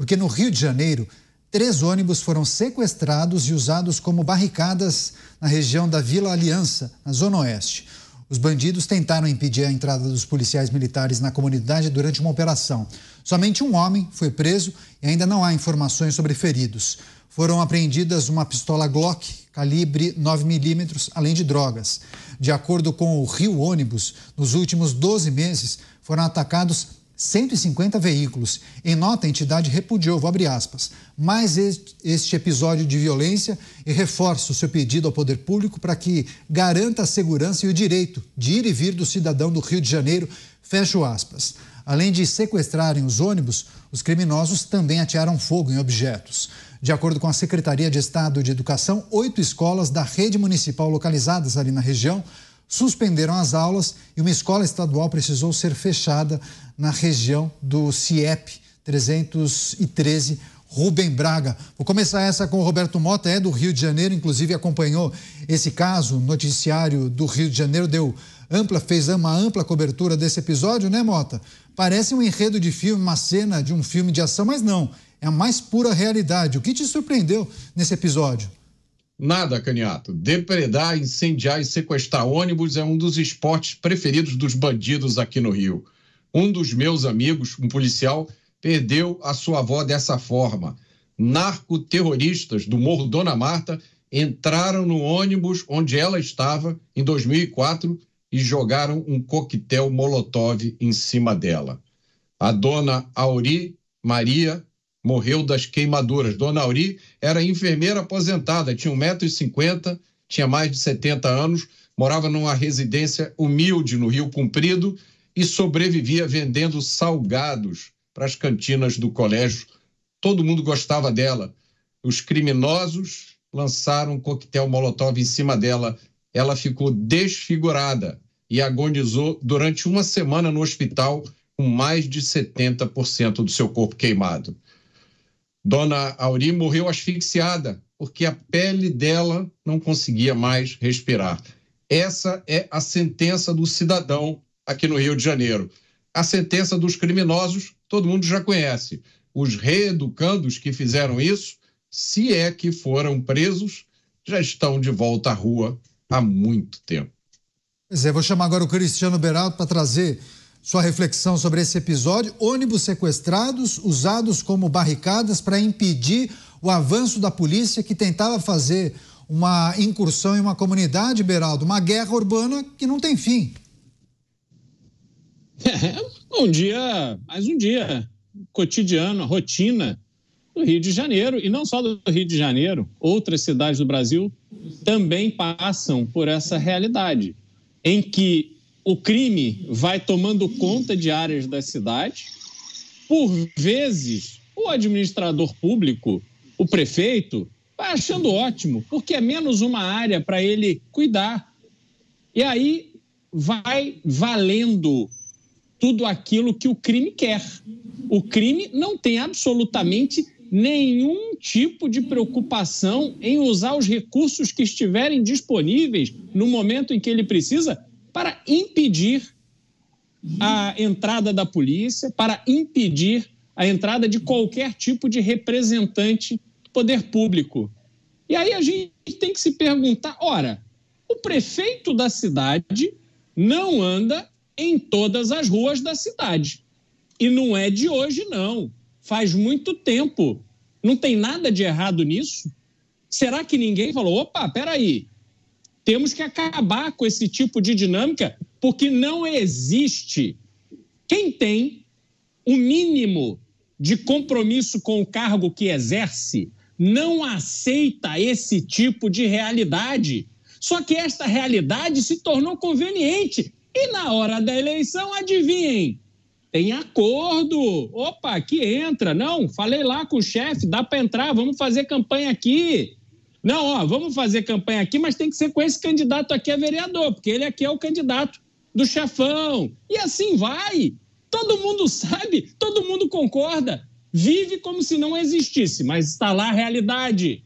porque no Rio de Janeiro, três ônibus foram sequestrados e usados como barricadas na região da Vila Aliança, na Zona Oeste. Os bandidos tentaram impedir a entrada dos policiais militares na comunidade durante uma operação. Somente um homem foi preso e ainda não há informações sobre feridos. Foram apreendidas uma pistola Glock calibre 9mm, além de drogas. De acordo com o Rio Ônibus, nos últimos 12 meses foram atacados 150 veículos. Em nota, a entidade repudiou, vou abrir aspas, mais este episódio de violência e reforça o seu pedido ao poder público para que garanta a segurança e o direito de ir e vir do cidadão do Rio de Janeiro, fecho aspas. Além de sequestrarem os ônibus, os criminosos também atearam fogo em objetos. De acordo com a Secretaria de Estado de Educação, oito escolas da rede municipal localizadas ali na região suspenderam as aulas e uma escola estadual precisou ser fechada na região do CIEP 313. Rubem Braga. Vou começar essa com o Roberto Mota, é do Rio de Janeiro, inclusive acompanhou esse caso, noticiário do Rio de Janeiro, deu ampla, fez uma ampla cobertura desse episódio, né, Mota? Parece um enredo de filme, uma cena de um filme de ação, mas não. É a mais pura realidade. O que te surpreendeu nesse episódio? Nada, Caniato. Depredar, incendiar e sequestrar ônibus é um dos esportes preferidos dos bandidos aqui no Rio. Um dos meus amigos, um policial, perdeu a sua avó dessa forma. Narcoterroristas do Morro Dona Marta entraram no ônibus onde ela estava em 2004 e jogaram um coquetel Molotov em cima dela. A dona Auri Maria morreu das queimaduras. Dona Auri era enfermeira aposentada, tinha 1,50m, tinha mais de 70 anos, morava numa residência humilde no Rio Comprido e sobrevivia vendendo salgados para as cantinas do colégio. Todo mundo gostava dela. Os criminosos lançaram um coquetel molotov em cima dela. Ela ficou desfigurada e agonizou durante uma semana no hospital com mais de 70% do seu corpo queimado. Dona Auri morreu asfixiada, porque a pele dela não conseguia mais respirar. Essa é a sentença do cidadão aqui no Rio de Janeiro. A sentença dos criminosos, todo mundo já conhece. Os reeducandos que fizeram isso, se é que foram presos, já estão de volta à rua há muito tempo. Pois é, vou chamar agora o Cristiano Beraldo para trazer sua reflexão sobre esse episódio: ônibus sequestrados usados como barricadas para impedir o avanço da polícia que tentava fazer uma incursão em uma comunidade, Beraldo, uma guerra urbana que não tem fim. É, um dia, mais um dia cotidiano, rotina do Rio de Janeiro e não só do Rio de Janeiro, outras cidades do Brasil também passam por essa realidade em que o crime vai tomando conta de áreas da cidade. Por vezes, o administrador público, o prefeito, vai achando ótimo, porque é menos uma área para ele cuidar. E aí vai valendo tudo aquilo que o crime quer. O crime não tem absolutamente nenhum tipo de preocupação em usar os recursos que estiverem disponíveis no momento em que ele precisa para impedir a entrada da polícia, para impedir a entrada de qualquer tipo de representante do poder público. E aí a gente tem que se perguntar: ora, o prefeito da cidade não anda em todas as ruas da cidade. E não é de hoje, não. Faz muito tempo. Não tem nada de errado nisso? Será que ninguém falou: opa, peraí, temos que acabar com esse tipo de dinâmica, porque não existe. Quem tem o mínimo de compromisso com o cargo que exerce não aceita esse tipo de realidade. Só que esta realidade se tornou conveniente. E na hora da eleição, adivinhem, tem acordo. Opa, aqui entra. Não, falei lá com o chefe, dá para entrar, vamos fazer campanha aqui. Não, ó, vamos fazer campanha aqui, mas tem que ser com esse candidato aqui a vereador, porque ele aqui é o candidato do chefão. E assim vai. Todo mundo sabe, todo mundo concorda. Vive como se não existisse, mas está lá a realidade.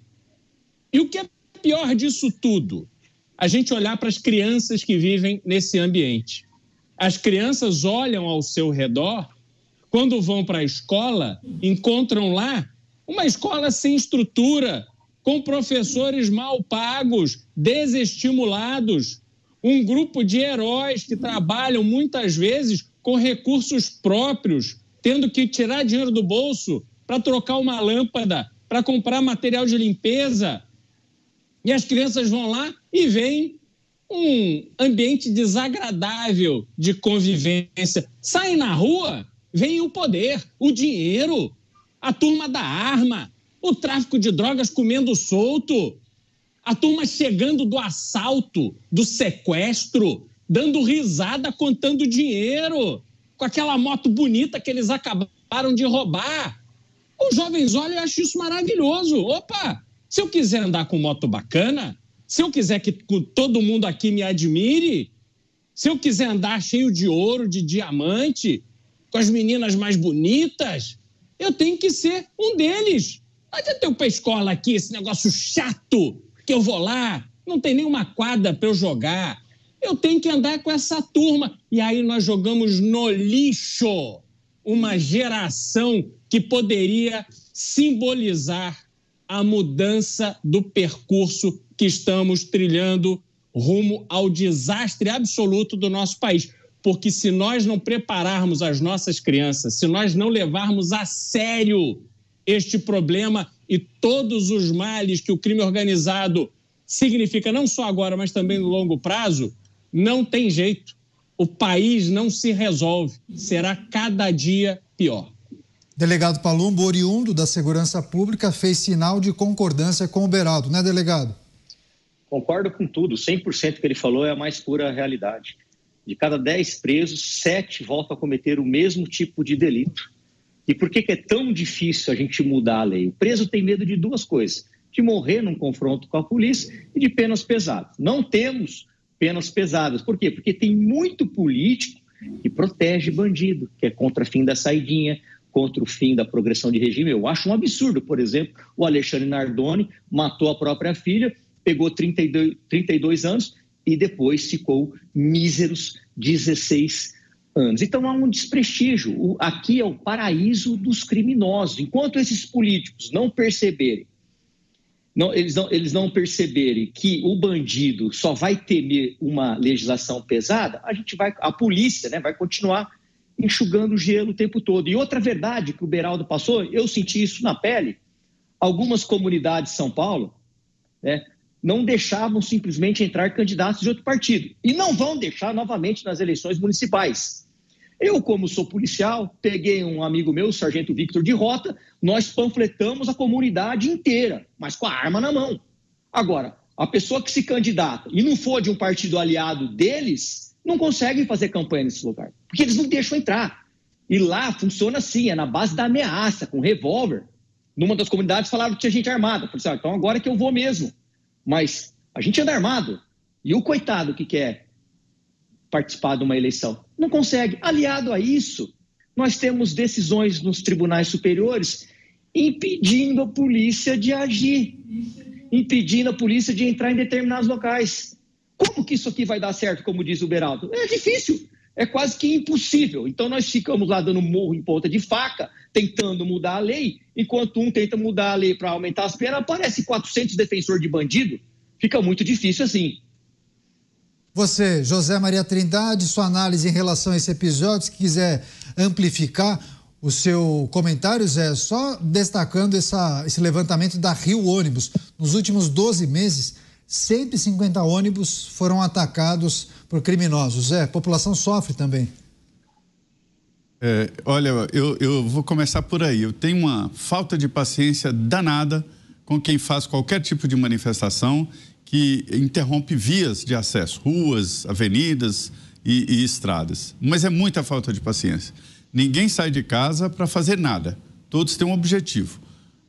E o que é pior disso tudo? A gente olhar para as crianças que vivem nesse ambiente. As crianças olham ao seu redor, quando vão para a escola, encontram lá uma escola sem estrutura, com professores mal pagos, desestimulados, um grupo de heróis que trabalham muitas vezes com recursos próprios, tendo que tirar dinheiro do bolso para trocar uma lâmpada, para comprar material de limpeza. E as crianças vão lá e vem um ambiente desagradável de convivência. Saem na rua, vem o poder, o dinheiro, a turma da arma, o tráfico de drogas comendo solto, a turma chegando do assalto, do sequestro, dando risada, contando dinheiro, com aquela moto bonita que eles acabaram de roubar. Os jovens olham e acham isso maravilhoso. Opa, se eu quiser andar com moto bacana, se eu quiser que todo mundo aqui me admire, se eu quiser andar cheio de ouro, de diamante, com as meninas mais bonitas, eu tenho que ser um deles. Mas eu tenho pra escola aqui, esse negócio chato, que eu vou lá, não tem nenhuma quadra para eu jogar. Eu tenho que andar com essa turma. E aí nós jogamos no lixo uma geração que poderia simbolizar a mudança do percurso que estamos trilhando rumo ao desastre absoluto do nosso país. Porque se nós não prepararmos as nossas crianças, se nós não levarmos a sério este problema e todos os males que o crime organizado significa, não só agora, mas também no longo prazo, não tem jeito. O país não se resolve. Será cada dia pior. Delegado Palumbo, oriundo da Segurança Pública, fez sinal de concordância com o Beraldo, né, delegado? Concordo com tudo. 100% que ele falou é a mais pura realidade. De cada 10 presos, 7 voltam a cometer o mesmo tipo de delito. E por que, que é tão difícil a gente mudar a lei? O preso tem medo de duas coisas: de morrer num confronto com a polícia e de penas pesadas. Não temos penas pesadas. Por quê? Porque tem muito político que protege bandido, que é contra o fim da saidinha, contra o fim da progressão de regime. Eu acho um absurdo, por exemplo, o Alexandre Nardoni matou a própria filha, pegou 32, 32 anos e depois ficou míseros 16 anos. Então há um desprestígio. Aqui é o paraíso dos criminosos. Enquanto esses políticos não perceberem, não, eles, não, eles não perceberem que o bandido só vai temer uma legislação pesada, a gente vai, a polícia, né, vai continuar enxugando o gelo o tempo todo. E outra verdade que o Beraldo passou, eu senti isso na pele. Algumas comunidades de São Paulo, né, não deixavam simplesmente entrar candidatos de outro partido. E não vão deixar novamente nas eleições municipais. Eu, como sou policial, peguei um amigo meu, o sargento Victor de Rota, nós panfletamos a comunidade inteira, mas com a arma na mão. Agora, a pessoa que se candidata e não for de um partido aliado deles, não consegue fazer campanha nesse lugar, porque eles não deixam entrar. E lá funciona assim, é na base da ameaça, com revólver. Numa das comunidades falaram que tinha gente armada. Eu falei assim, ah, então agora é que eu vou mesmo. Mas a gente anda armado. E o coitado que quer participar de uma eleição. Não consegue. Aliado a isso, nós temos decisões nos tribunais superiores impedindo a polícia de agir, impedindo a polícia de entrar em determinados locais. Como que isso aqui vai dar certo, como diz o Beraldo? É difícil, é quase que impossível. Então nós ficamos lá dando morro em ponta de faca, tentando mudar a lei, enquanto um tenta mudar a lei para aumentar as penas, aparece 400 defensor de bandido. Fica muito difícil assim. Você, José Maria Trindade, sua análise em relação a esse episódio, se quiser amplificar o seu comentário, Zé, só destacando essa, esse levantamento da Rio Ônibus. Nos últimos 12 meses, 150 ônibus foram atacados por criminosos. Zé, a população sofre também. É, olha, eu, eu vou começar por aí. Eu tenho uma falta de paciência danada com quem faz qualquer tipo de manifestação que interrompe vias de acesso, ruas, avenidas e, e estradas. Mas é muita falta de paciência. Ninguém sai de casa para fazer nada. Todos têm um objetivo.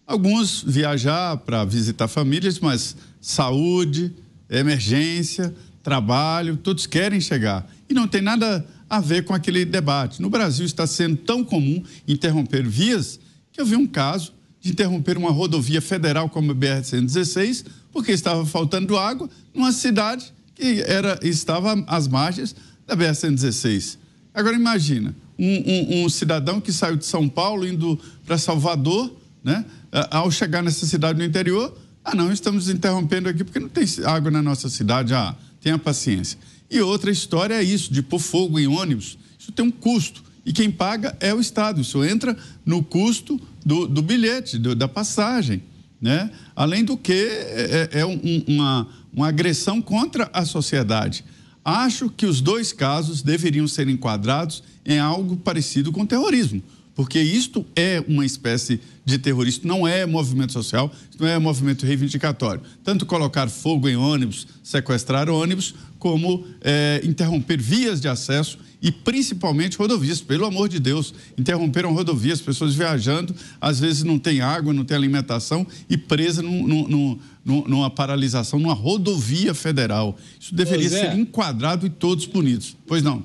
Alguns viajar para visitar famílias, mas saúde, emergência, trabalho, todos querem chegar. E não tem nada a ver com aquele debate. No Brasil está sendo tão comum interromper vias que eu vi um caso de interromper uma rodovia federal como a BR-116 porque estava faltando água numa cidade que era, estava às margens da BR-116. Agora imagina, um, um, um, cidadão que saiu de São Paulo indo para Salvador, né? Ao chegar nessa cidade no interior, ah não, estamos interrompendo aqui porque não tem água na nossa cidade. Ah, tenha paciência. E outra história é isso, de pôr fogo em ônibus. Isso tem um custo. E quem paga é o Estado. Isso entra no custo do, do bilhete, do, da passagem. Né? Além do que, é, é, é um, uma, uma agressão contra a sociedade. Acho que os dois casos deveriam ser enquadrados em algo parecido com terrorismo, porque isto é uma espécie de terrorismo. não é movimento social, não é movimento reivindicatório. Tanto colocar fogo em ônibus, sequestrar ônibus, como é, interromper vias de acesso e principalmente rodovias, pelo amor de Deus, interromperam rodovias, pessoas viajando, às vezes não tem água, não tem alimentação e presa num, num, num, numa paralisação, numa rodovia federal. Isso deveria ser enquadrado e todos punidos. Pois não.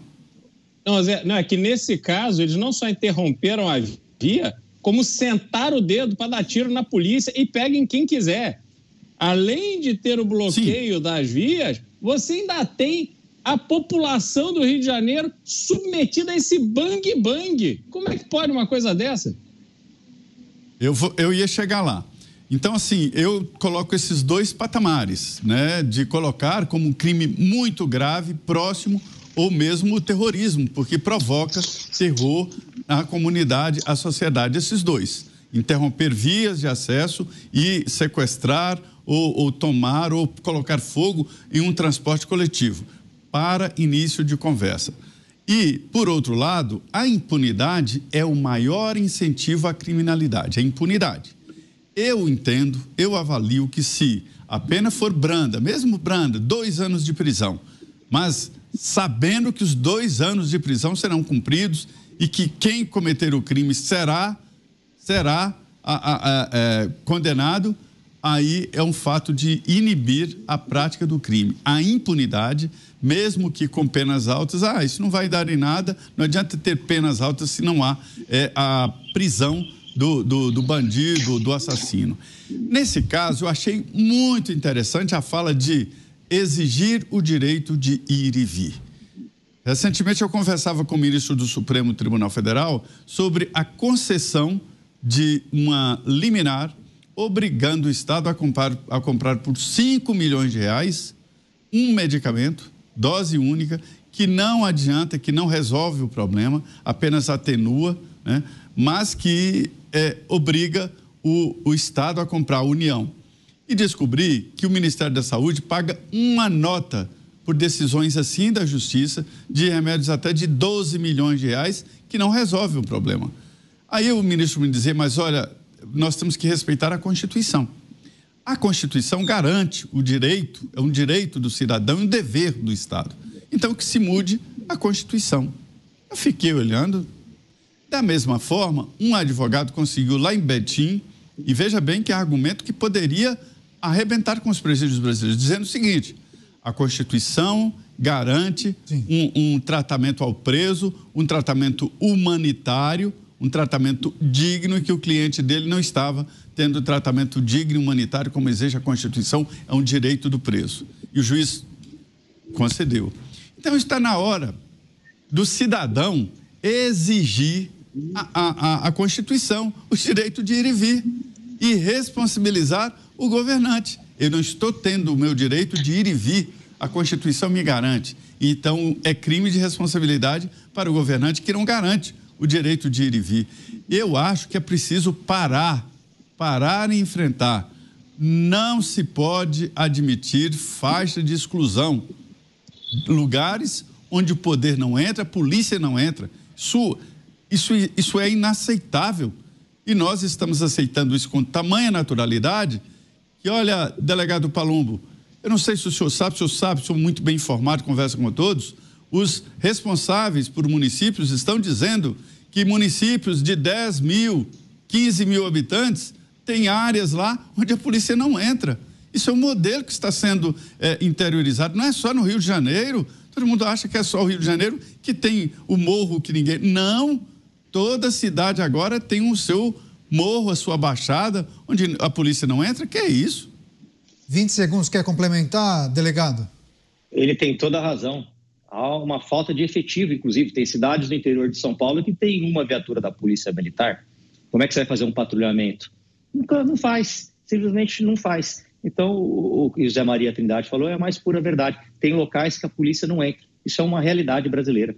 Não, Zé, não, é que nesse caso eles não só interromperam a via, como sentaram o dedo para dar tiro na polícia e peguem quem quiser. Além de ter o bloqueio Sim. das vias, você ainda tem a população do Rio de Janeiro submetida a esse bang-bang. Como é que pode uma coisa dessa? Eu, vou, eu ia chegar lá. Então, assim, eu coloco esses dois patamares, né? De colocar como um crime muito grave, próximo ou mesmo o terrorismo, porque provoca terror à comunidade, à sociedade, esses dois. Interromper vias de acesso e sequestrar ou, ou tomar ou colocar fogo em um transporte coletivo para início de conversa. E, por outro lado, a impunidade é o maior incentivo à criminalidade, a impunidade. Eu entendo, eu avalio que se a pena for branda, mesmo branda, dois anos de prisão, mas sabendo que os dois anos de prisão serão cumpridos e que quem cometer o crime será, será a, a, a, é, condenado aí é um fato de inibir a prática do crime. A impunidade, mesmo que com penas altas, ah, isso não vai dar em nada, não adianta ter penas altas se não há é, a prisão do, do, do, bandido, do assassino. Nesse caso, eu achei muito interessante a fala de exigir o direito de ir e vir. Recentemente, eu conversava com o ministro do Supremo Tribunal Federal sobre a concessão de uma liminar obrigando o Estado a comprar, a comprar por 5 milhões de reais um medicamento, dose única, que não adianta, que não resolve o problema, apenas atenua, né? mas que é, obriga o, o Estado a comprar a União. E descobri que o Ministério da Saúde paga uma nota por decisões assim da Justiça de remédios até de 12 milhões de reais que não resolve o problema. Aí o ministro me dizer, mas olha, nós temos que respeitar a Constituição. A Constituição garante o direito, é um direito do cidadão e um dever do Estado. Então, que se mude a Constituição. Eu fiquei olhando. Da mesma forma, um advogado conseguiu lá em Betim, e veja bem que é argumento que poderia arrebentar com os presídios brasileiros, dizendo o seguinte: a Constituição garante um, um tratamento ao preso, um tratamento humanitário, um tratamento digno e que o cliente dele não estava tendo tratamento digno e humanitário, como exige a Constituição, é um direito do preso. E o juiz concedeu. Então está na hora do cidadão exigir a, a, a Constituição, o direito de ir e vir e responsabilizar o governante. Eu não estou tendo o meu direito de ir e vir, a Constituição me garante. Então, é crime de responsabilidade para o governante que não garante o direito de ir e vir. Eu acho que é preciso parar, parar e enfrentar. Não se pode admitir faixa de exclusão. Lugares onde o poder não entra, a polícia não entra. Isso, isso, isso é inaceitável. E nós estamos aceitando isso com tamanha naturalidade e olha, delegado Palumbo, eu não sei se o senhor sabe, se o senhor sabe, sou muito bem informado, conversa com todos os responsáveis por municípios estão dizendo que municípios de 10 mil, 15 mil habitantes têm áreas lá onde a polícia não entra. Isso é um modelo que está sendo é, interiorizado. Não é só no Rio de Janeiro. Todo mundo acha que é só o Rio de Janeiro que tem o morro que ninguém. Não! Toda cidade agora tem o seu morro, a sua baixada, onde a polícia não entra. Que é isso? 20 segundos. Quer complementar, delegado? Ele tem toda a razão há uma falta de efetivo, inclusive. Tem cidades no interior de São Paulo que tem uma viatura da Polícia Militar. Como é que você vai fazer um patrulhamento? Nunca, não faz, simplesmente não faz. Então, o que José Maria Trindade falou é a mais pura verdade. Tem locais que a polícia não entra. Isso é uma realidade brasileira.